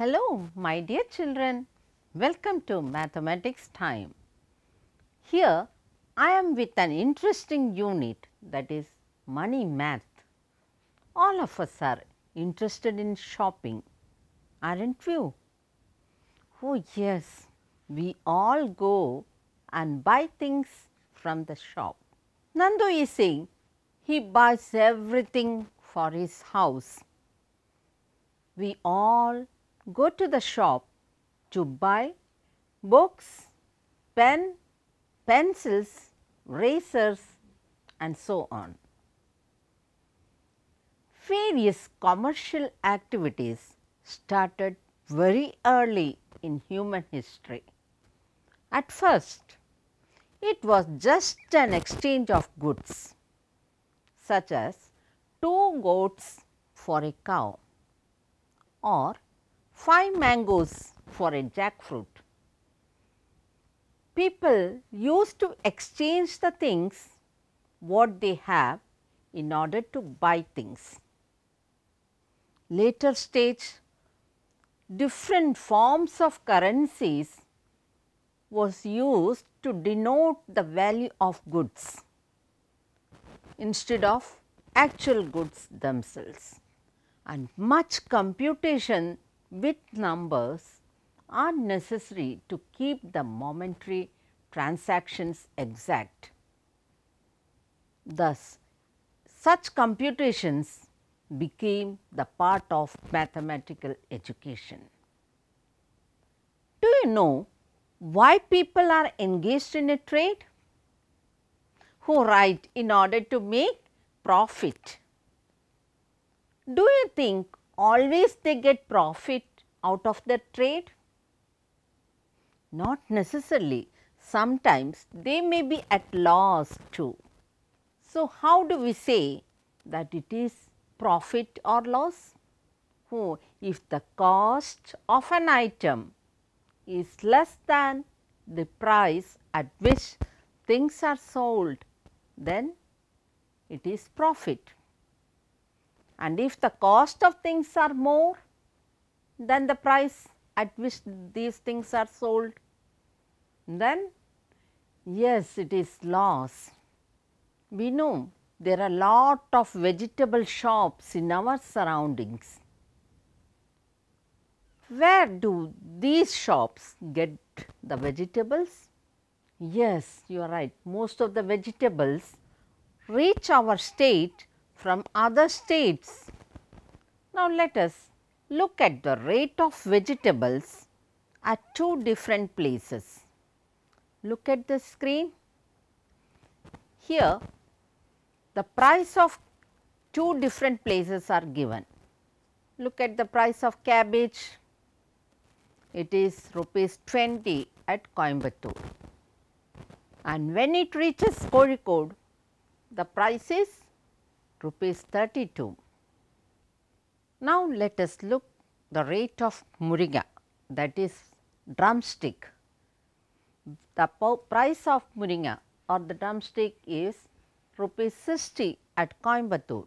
Hello, my dear children. Welcome to Mathematics Time. Here I am with an interesting unit that is money math. All of us are interested in shopping, aren't you? Oh yes, we all go and buy things from the shop. Nandu is saying he buys everything for his house. We all go to the shop to buy books, pen, pencils, razors and so on. Various commercial activities started very early in human history. At first, it was just an exchange of goods such as two goats for a cow or 5 mangoes for a jackfruit. People used to exchange the things what they have in order to buy things. Later stage different forms of currencies was used to denote the value of goods instead of actual goods themselves and much computation with numbers are necessary to keep the momentary transactions exact. Thus, such computations became the part of mathematical education. Do you know why people are engaged in a trade? Who write in order to make profit. Do you think always they get profit out of their trade? Not necessarily, sometimes they may be at loss too. So, how do we say that it is profit or loss? Oh, if the cost of an item is less than the price at which things are sold, then it is profit and if the cost of things are more than the price at which these things are sold, then yes it is loss. We know there are lot of vegetable shops in our surroundings. Where do these shops get the vegetables? Yes, you are right. Most of the vegetables reach our state from other states. Now, let us look at the rate of vegetables at two different places. Look at the screen. Here, the price of two different places are given. Look at the price of cabbage. It is rupees 20 at Coimbatore. And when it reaches Kozhikode, the price is rupees 32. Now, let us look the rate of muriga that is drumstick. The price of muriga or the drumstick is rupees 60 at Coimbatore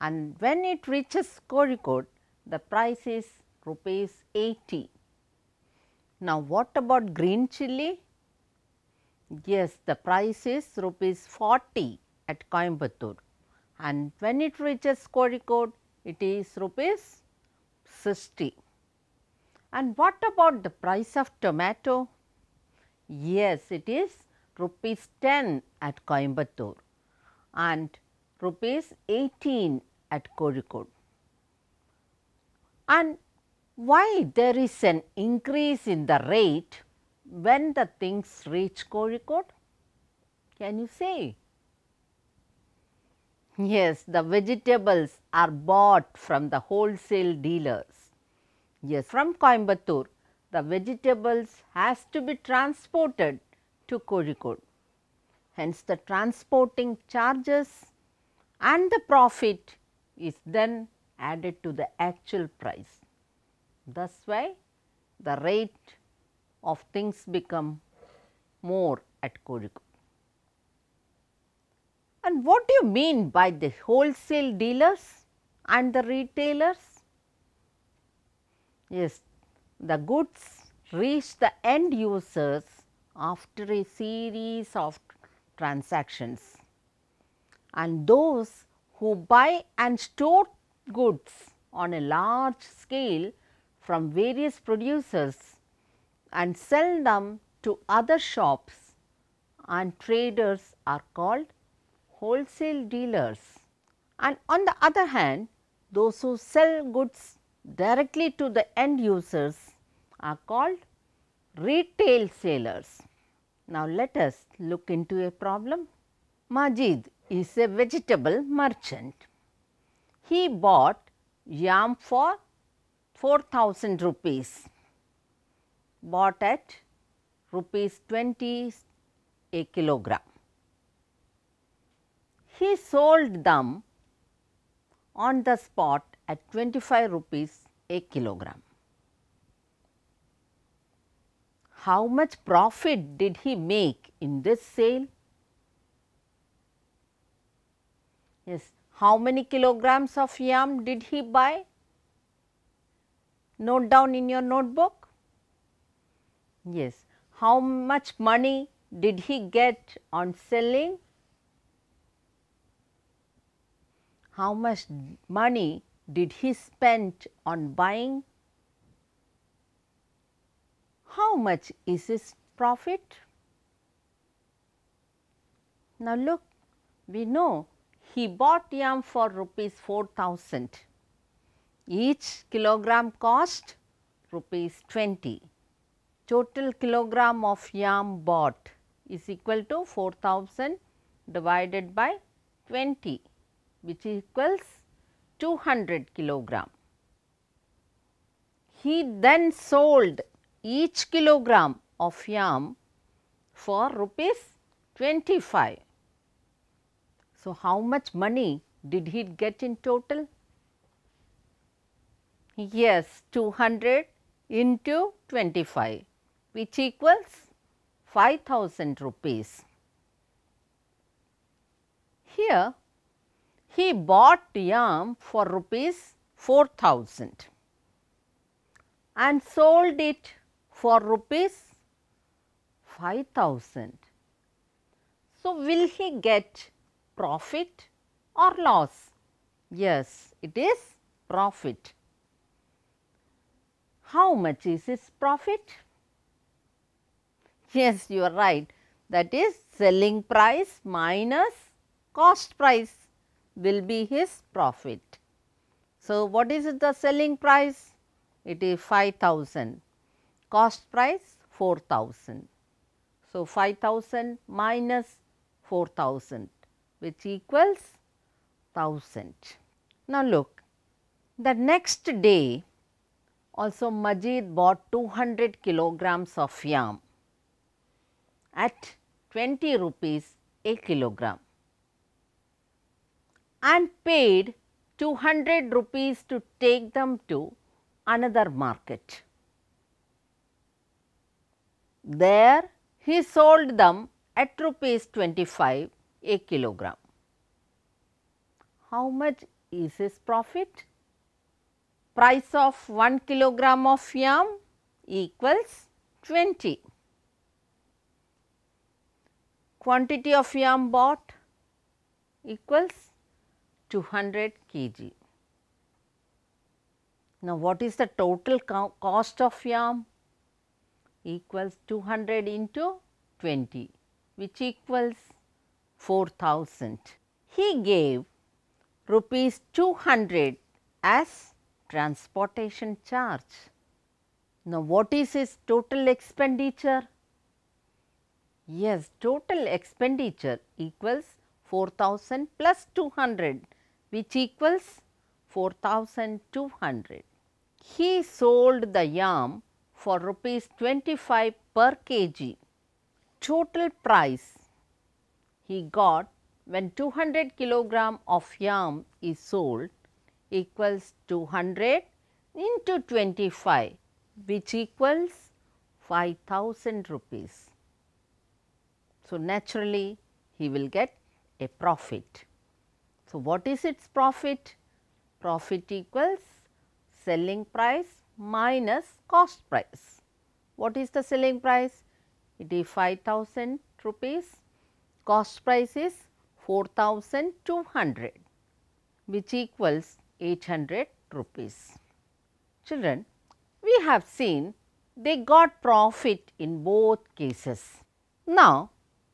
and when it reaches Kozhikode the price is rupees 80. Now, what about green chilli? Yes, the price is rupees 40 at Coimbatore and when it reaches Kozhikode it is rupees 60. And what about the price of tomato? Yes, it is rupees 10 at Coimbatore and rupees 18 at Kozhikode. And why there is an increase in the rate when the things reach Kozhikode? Can you say? Yes, the vegetables are bought from the wholesale dealers. Yes, from Coimbatore, the vegetables has to be transported to Kozhikode. Hence, the transporting charges and the profit is then added to the actual price. Thus why the rate of things become more at Kozhikode. And what do you mean by the wholesale dealers and the retailers? Yes, the goods reach the end users after a series of transactions and those who buy and store goods on a large scale from various producers and sell them to other shops and traders are called wholesale dealers and on the other hand those who sell goods directly to the end users are called retail sellers. Now, let us look into a problem. Majid is a vegetable merchant. He bought yam for 4000 rupees, bought at rupees 20 a kilogram. He sold them on the spot at 25 rupees a kilogram. How much profit did he make in this sale? Yes, how many kilograms of yam did he buy? Note down in your notebook. Yes, how much money did he get on selling how much money did he spend on buying? How much is his profit? Now look, we know he bought yam for rupees 4000. Each kilogram cost rupees 20. Total kilogram of yam bought is equal to 4000 divided by 20 which equals 200 kilogram. He then sold each kilogram of yam for rupees 25. So, how much money did he get in total? Yes, 200 into 25 which equals 5000 rupees. Here he bought yam for rupees 4000 and sold it for rupees 5000. So, will he get profit or loss? Yes, it is profit. How much is his profit? Yes, you are right. That is selling price minus cost price will be his profit. So, what is the selling price? It is 5000, cost price 4000. So, 5000 minus 4000 which equals 1000. Now, look the next day also Majid bought 200 kilograms of yam at 20 rupees a kilogram and paid 200 rupees to take them to another market. There he sold them at rupees 25 a kilogram. How much is his profit? Price of 1 kilogram of yam equals 20. Quantity of yam bought equals 200 kg. Now, what is the total co cost of yarn? Equals 200 into 20 which equals 4000. He gave rupees 200 as transportation charge. Now, what is his total expenditure? Yes, total expenditure equals 4000 plus 200 which equals 4200. He sold the yam for rupees 25 per kg. Total price he got when 200 kilogram of yam is sold equals 200 into 25 which equals 5000 rupees. So, naturally he will get a profit. So, what is its profit? Profit equals selling price minus cost price. What is the selling price? It is 5000 rupees, cost price is 4200 which equals 800 rupees. Children, we have seen they got profit in both cases. Now,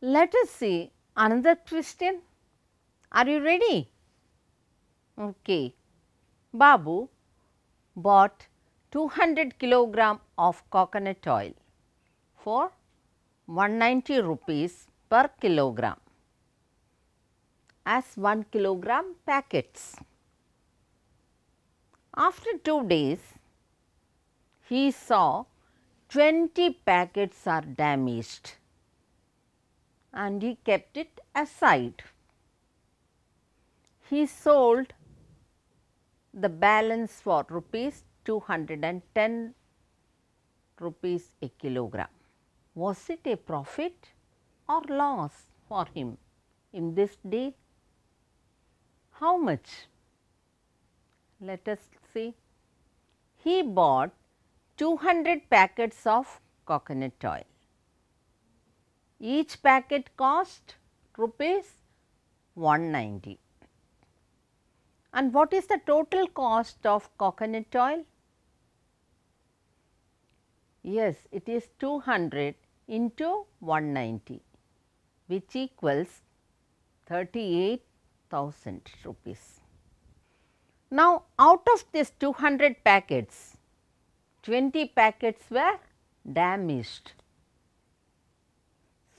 let us see another question. Are you ready? Okay. Babu bought 200 kilogram of coconut oil for 190 rupees per kilogram as 1 kilogram packets. After 2 days, he saw 20 packets are damaged and he kept it aside he sold the balance for rupees 210 rupees a kilogram. Was it a profit or loss for him in this day? How much? Let us see. He bought 200 packets of coconut oil. Each packet cost rupees 190. And what is the total cost of coconut oil? Yes, it is 200 into 190 which equals 38,000 rupees. Now, out of these 200 packets, 20 packets were damaged.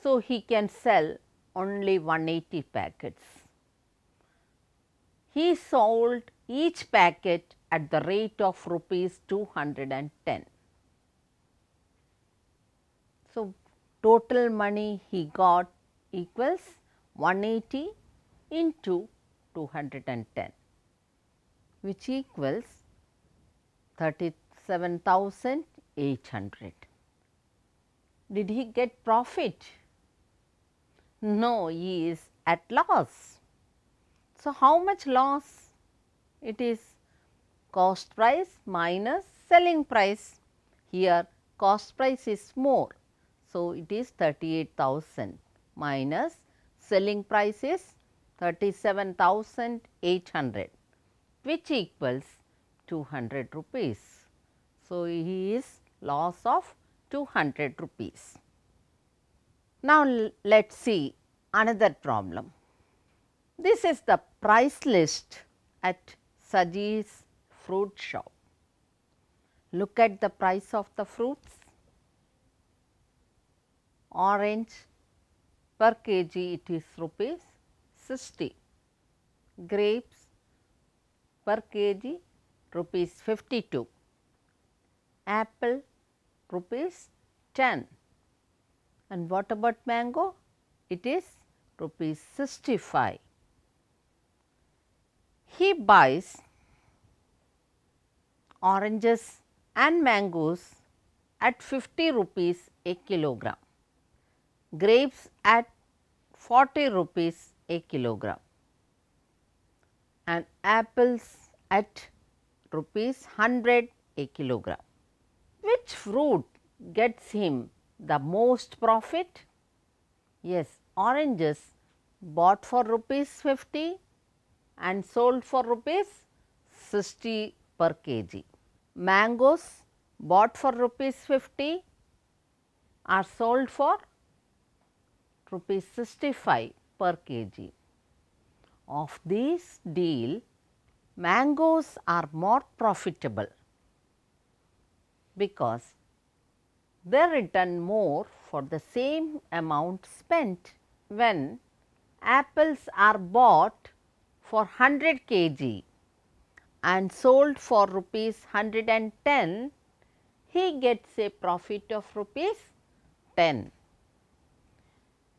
So, he can sell only 180 packets he sold each packet at the rate of rupees 210. So, total money he got equals 180 into 210 which equals 37,800. Did he get profit? No, he is at loss. So, how much loss? It is cost price minus selling price. Here cost price is more. So, it is 38,000 minus selling price is 37,800 which equals 200 rupees. So, he is loss of 200 rupees. Now, let us see another problem. This is the price list at Saji's fruit shop. Look at the price of the fruits. Orange per kg it is rupees 60. Grapes per kg rupees 52. Apple rupees 10. And what about mango? It is rupees 65 he buys oranges and mangoes at 50 rupees a kilogram, grapes at 40 rupees a kilogram and apples at rupees 100 a kilogram. Which fruit gets him the most profit? Yes, oranges bought for rupees 50 and sold for rupees 60 per kg. Mangoes bought for rupees 50 are sold for rupees 65 per kg. Of this deal, mangoes are more profitable because they return more for the same amount spent when apples are bought for 100 kg and sold for rupees 110, he gets a profit of rupees 10.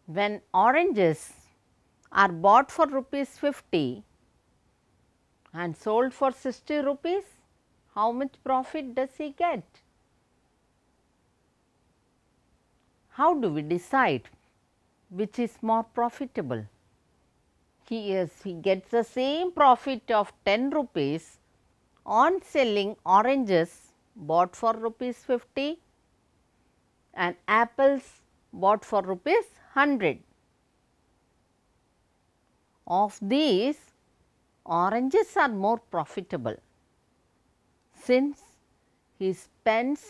When oranges are bought for rupees 50 and sold for 60 rupees, how much profit does he get? How do we decide which is more profitable? he is he gets the same profit of 10 rupees on selling oranges bought for rupees 50 and apples bought for rupees 100. Of these oranges are more profitable since he spends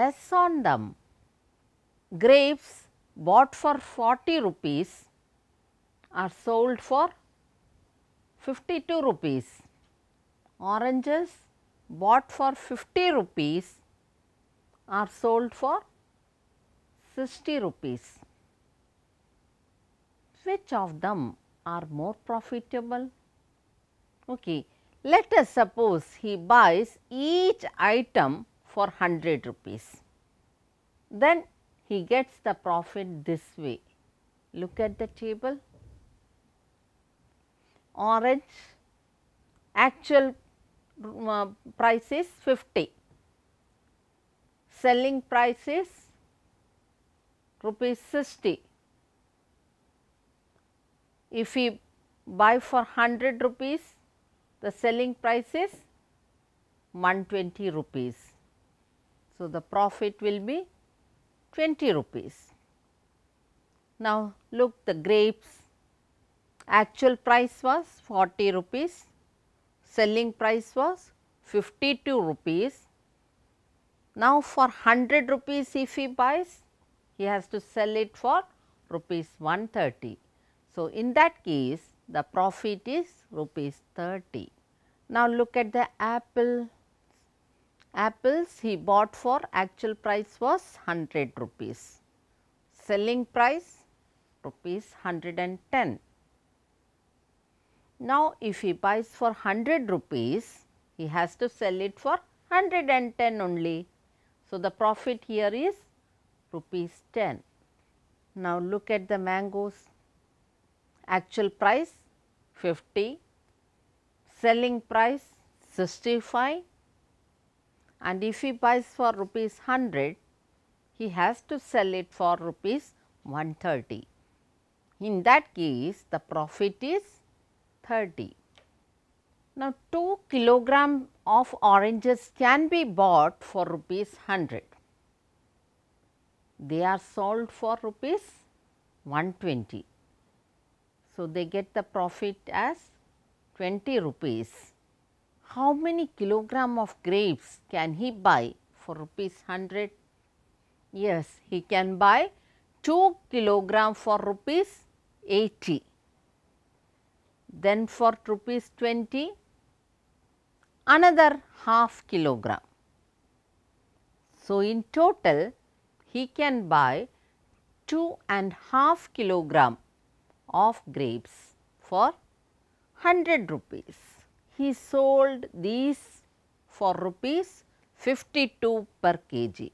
less on them. Grapes bought for 40 rupees are sold for 52 rupees. Oranges bought for 50 rupees are sold for 60 rupees. Which of them are more profitable? Okay. Let us suppose he buys each item for 100 rupees. Then he gets the profit this way. Look at the table orange actual uh, price is 50, selling price is rupees 60. If we buy for 100 rupees, the selling price is 120 rupees. So, the profit will be 20 rupees. Now, look the grapes actual price was 40 rupees, selling price was 52 rupees. Now, for 100 rupees if he buys, he has to sell it for rupees 130. So, in that case the profit is rupees 30. Now, look at the apple. Apples he bought for actual price was 100 rupees, selling price rupees 110. Now, if he buys for 100 rupees, he has to sell it for 110 only. So, the profit here is rupees 10. Now, look at the mangoes. Actual price 50, selling price 65 and if he buys for rupees 100, he has to sell it for rupees 130. In that case, the profit is 30. Now, 2 kilogram of oranges can be bought for rupees 100. They are sold for rupees 120. So, they get the profit as 20 rupees. How many kilogram of grapes can he buy for rupees 100? Yes, he can buy 2 kilogram for rupees 80 then for rupees 20 another half kilogram. So, in total he can buy two and half kilogram of grapes for 100 rupees. He sold these for rupees 52 per kg.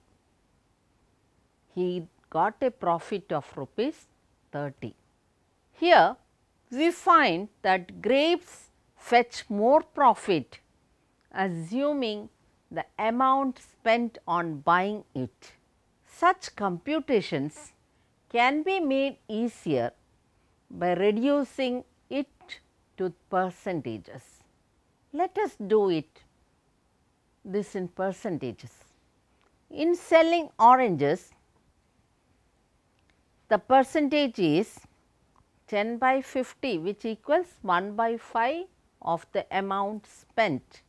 He got a profit of rupees 30. Here we find that grapes fetch more profit assuming the amount spent on buying it. Such computations can be made easier by reducing it to percentages. Let us do it this in percentages. In selling oranges, the percentage is 10 by 50 which equals 1 by 5 of the amount spent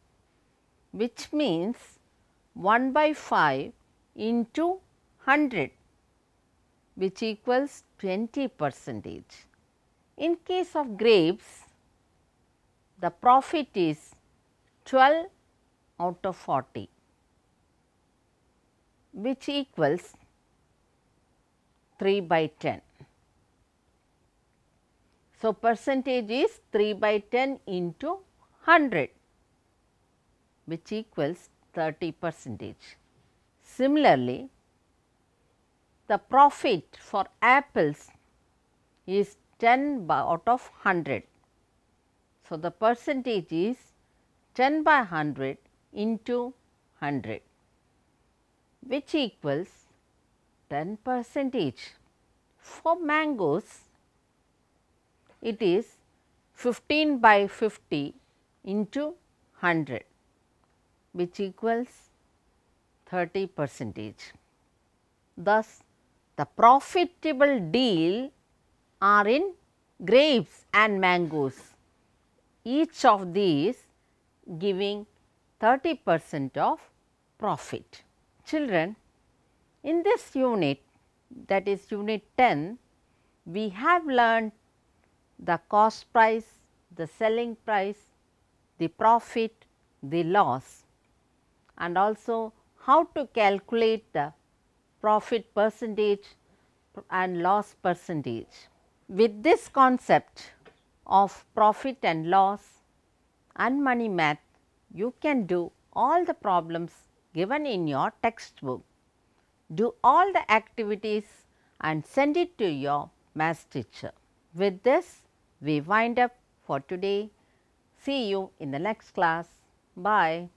which means 1 by 5 into 100 which equals 20 percentage. In case of grapes the profit is 12 out of 40 which equals 3 by 10. So, percentage is 3 by 10 into 100 which equals 30 percentage. Similarly, the profit for apples is 10 by out of 100. So, the percentage is 10 by 100 into 100 which equals 10 percentage. For mangoes, it is 15 by 50 into 100 which equals 30 percentage. Thus, the profitable deal are in grapes and mangoes, each of these giving 30 percent of profit. Children, in this unit that is unit 10, we have learned the cost price, the selling price, the profit, the loss and also how to calculate the profit percentage and loss percentage. With this concept of profit and loss and money math, you can do all the problems given in your textbook. Do all the activities and send it to your math teacher. With this, we wind up for today. See you in the next class. Bye.